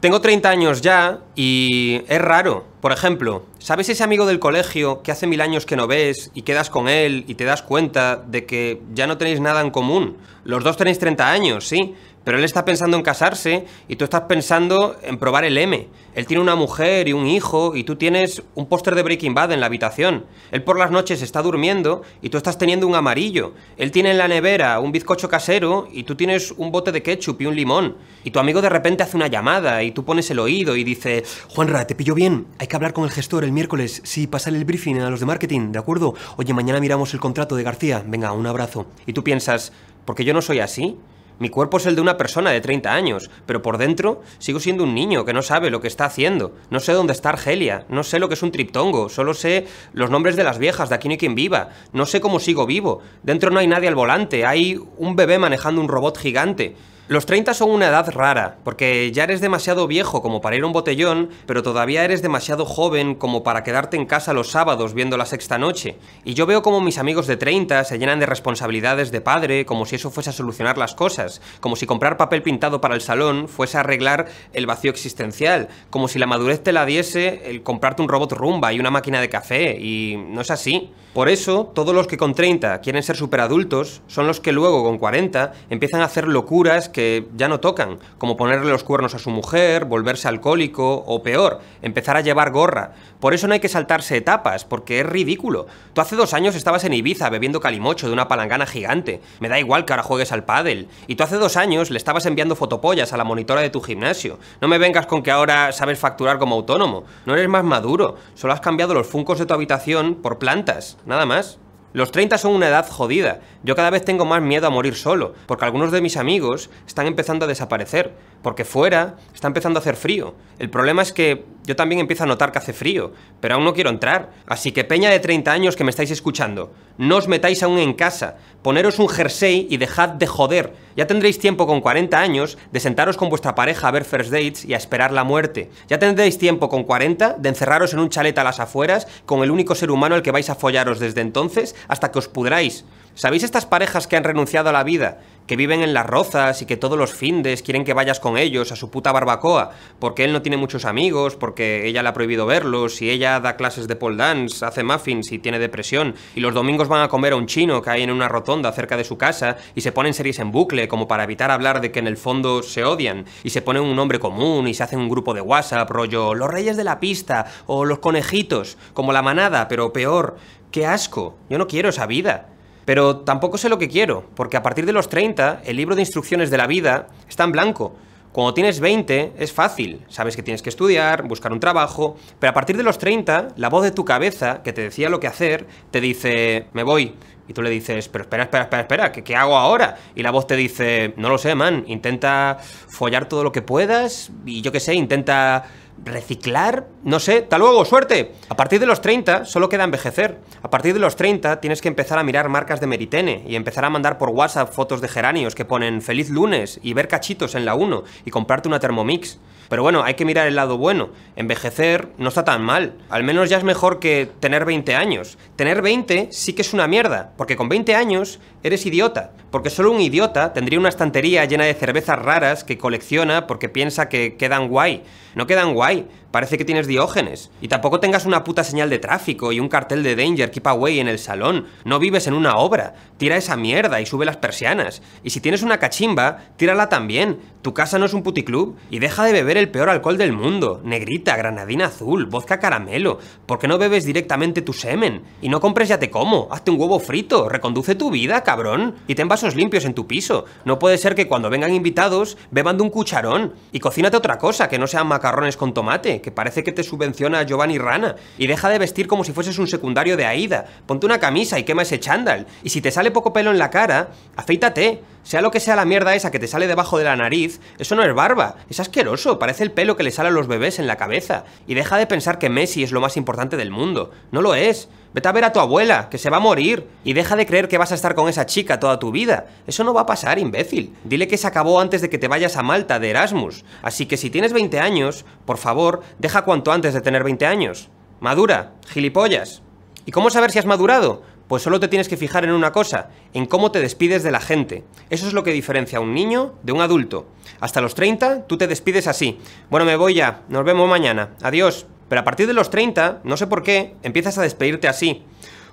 Tengo 30 años ya y es raro. Por ejemplo, ¿sabes ese amigo del colegio que hace mil años que no ves y quedas con él y te das cuenta de que ya no tenéis nada en común? Los dos tenéis 30 años, sí, pero él está pensando en casarse y tú estás pensando en probar el M. Él tiene una mujer y un hijo y tú tienes un póster de Breaking Bad en la habitación. Él por las noches está durmiendo y tú estás teniendo un amarillo. Él tiene en la nevera un bizcocho casero y tú tienes un bote de ketchup y un limón. Y tu amigo de repente hace una llamada y tú pones el oído y dice, Juanra, te pillo bien. Hay que hablar con el gestor el miércoles. Sí, pasar el briefing a los de marketing, ¿de acuerdo? Oye, mañana miramos el contrato de García. Venga, un abrazo. Y tú piensas, porque yo no soy así. Mi cuerpo es el de una persona de 30 años, pero por dentro sigo siendo un niño que no sabe lo que está haciendo. No sé dónde está Argelia, no sé lo que es un triptongo, solo sé los nombres de las viejas, de aquí no hay quien viva, no sé cómo sigo vivo. Dentro no hay nadie al volante, hay un bebé manejando un robot gigante. Los 30 son una edad rara, porque ya eres demasiado viejo como para ir a un botellón, pero todavía eres demasiado joven como para quedarte en casa los sábados viendo la sexta noche. Y yo veo como mis amigos de 30 se llenan de responsabilidades de padre, como si eso fuese a solucionar las cosas, como si comprar papel pintado para el salón fuese a arreglar el vacío existencial, como si la madurez te la diese el comprarte un robot rumba y una máquina de café, y no es así. Por eso, todos los que con 30 quieren ser superadultos son los que luego con 40 empiezan a hacer locuras que que ya no tocan, como ponerle los cuernos a su mujer, volverse alcohólico o peor, empezar a llevar gorra. Por eso no hay que saltarse etapas, porque es ridículo. Tú hace dos años estabas en Ibiza bebiendo calimocho de una palangana gigante. Me da igual que ahora juegues al pádel. Y tú hace dos años le estabas enviando fotopollas a la monitora de tu gimnasio. No me vengas con que ahora sabes facturar como autónomo. No eres más maduro, solo has cambiado los funcos de tu habitación por plantas, nada más. Los 30 son una edad jodida. Yo cada vez tengo más miedo a morir solo, porque algunos de mis amigos están empezando a desaparecer porque fuera está empezando a hacer frío. El problema es que yo también empiezo a notar que hace frío, pero aún no quiero entrar. Así que peña de 30 años que me estáis escuchando, no os metáis aún en casa, poneros un jersey y dejad de joder. Ya tendréis tiempo con 40 años de sentaros con vuestra pareja a ver first dates y a esperar la muerte. Ya tendréis tiempo con 40 de encerraros en un chalet a las afueras con el único ser humano al que vais a follaros desde entonces hasta que os pudráis. ¿Sabéis estas parejas que han renunciado a la vida, que viven en las rozas y que todos los findes quieren que vayas con ellos a su puta barbacoa, porque él no tiene muchos amigos, porque ella le ha prohibido verlos, y ella da clases de pole dance, hace muffins y tiene depresión, y los domingos van a comer a un chino que hay en una rotonda cerca de su casa, y se ponen series en bucle como para evitar hablar de que en el fondo se odian, y se ponen un nombre común y se hacen un grupo de WhatsApp, rollo los reyes de la pista o los conejitos, como la manada, pero peor, qué asco, yo no quiero esa vida. Pero tampoco sé lo que quiero, porque a partir de los 30 el libro de instrucciones de la vida está en blanco. Cuando tienes 20 es fácil, sabes que tienes que estudiar, buscar un trabajo, pero a partir de los 30 la voz de tu cabeza, que te decía lo que hacer, te dice, me voy. Y tú le dices, pero espera, espera, espera, espera, ¿qué, ¿qué, hago ahora? Y la voz te dice, no lo sé, man, intenta follar todo lo que puedas y yo qué sé, intenta reciclar, no sé, hasta luego, suerte. A partir de los 30 solo queda envejecer. A partir de los 30 tienes que empezar a mirar marcas de Meritene y empezar a mandar por WhatsApp fotos de geranios que ponen feliz lunes y ver cachitos en la 1 y comprarte una Thermomix. Pero bueno, hay que mirar el lado bueno. Envejecer no está tan mal. Al menos ya es mejor que tener 20 años. Tener 20 sí que es una mierda, porque con 20 años eres idiota. Porque solo un idiota tendría una estantería llena de cervezas raras que colecciona porque piensa que quedan guay. No quedan guay Uruguai Parece que tienes diógenes. Y tampoco tengas una puta señal de tráfico y un cartel de Danger Keep Away en el salón. No vives en una obra. Tira esa mierda y sube las persianas. Y si tienes una cachimba, tírala también. Tu casa no es un puticlub. Y deja de beber el peor alcohol del mundo. Negrita, granadina azul, vodka caramelo. ¿Por qué no bebes directamente tu semen? Y no compres ya te como. Hazte un huevo frito. Reconduce tu vida, cabrón. Y ten vasos limpios en tu piso. No puede ser que cuando vengan invitados, beban de un cucharón. Y cocínate otra cosa, que no sean macarrones con tomate que parece que te subvenciona a Giovanni Rana. Y deja de vestir como si fueses un secundario de Aida. Ponte una camisa y quema ese chándal. Y si te sale poco pelo en la cara, afeítate. Sea lo que sea la mierda esa que te sale debajo de la nariz, eso no es barba, es asqueroso, parece el pelo que le sale a los bebés en la cabeza. Y deja de pensar que Messi es lo más importante del mundo, no lo es. Vete a ver a tu abuela, que se va a morir, y deja de creer que vas a estar con esa chica toda tu vida. Eso no va a pasar, imbécil. Dile que se acabó antes de que te vayas a Malta de Erasmus. Así que si tienes 20 años, por favor, deja cuanto antes de tener 20 años. Madura, gilipollas. ¿Y cómo saber si has madurado? Pues solo te tienes que fijar en una cosa, en cómo te despides de la gente. Eso es lo que diferencia a un niño de un adulto. Hasta los 30 tú te despides así. Bueno, me voy ya, nos vemos mañana, adiós. Pero a partir de los 30, no sé por qué, empiezas a despedirte así.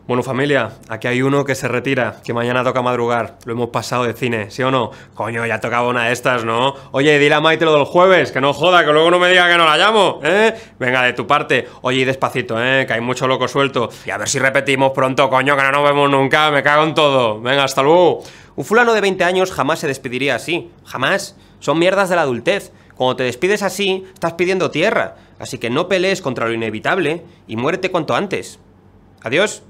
Bueno, familia, aquí hay uno que se retira, que mañana toca madrugar. Lo hemos pasado de cine, ¿sí o no? Coño, ya tocaba una de estas, ¿no? Oye, dile a Maite lo del jueves, que no joda, que luego no me diga que no la llamo, ¿eh? Venga, de tu parte. Oye, y despacito, ¿eh? Que hay mucho loco suelto. Y a ver si repetimos pronto, coño, que no nos vemos nunca, me cago en todo. Venga, hasta luego. Un fulano de 20 años jamás se despediría así. Jamás. Son mierdas de la adultez. Cuando te despides así, estás pidiendo tierra. Así que no pelees contra lo inevitable y muérete cuanto antes. Adiós.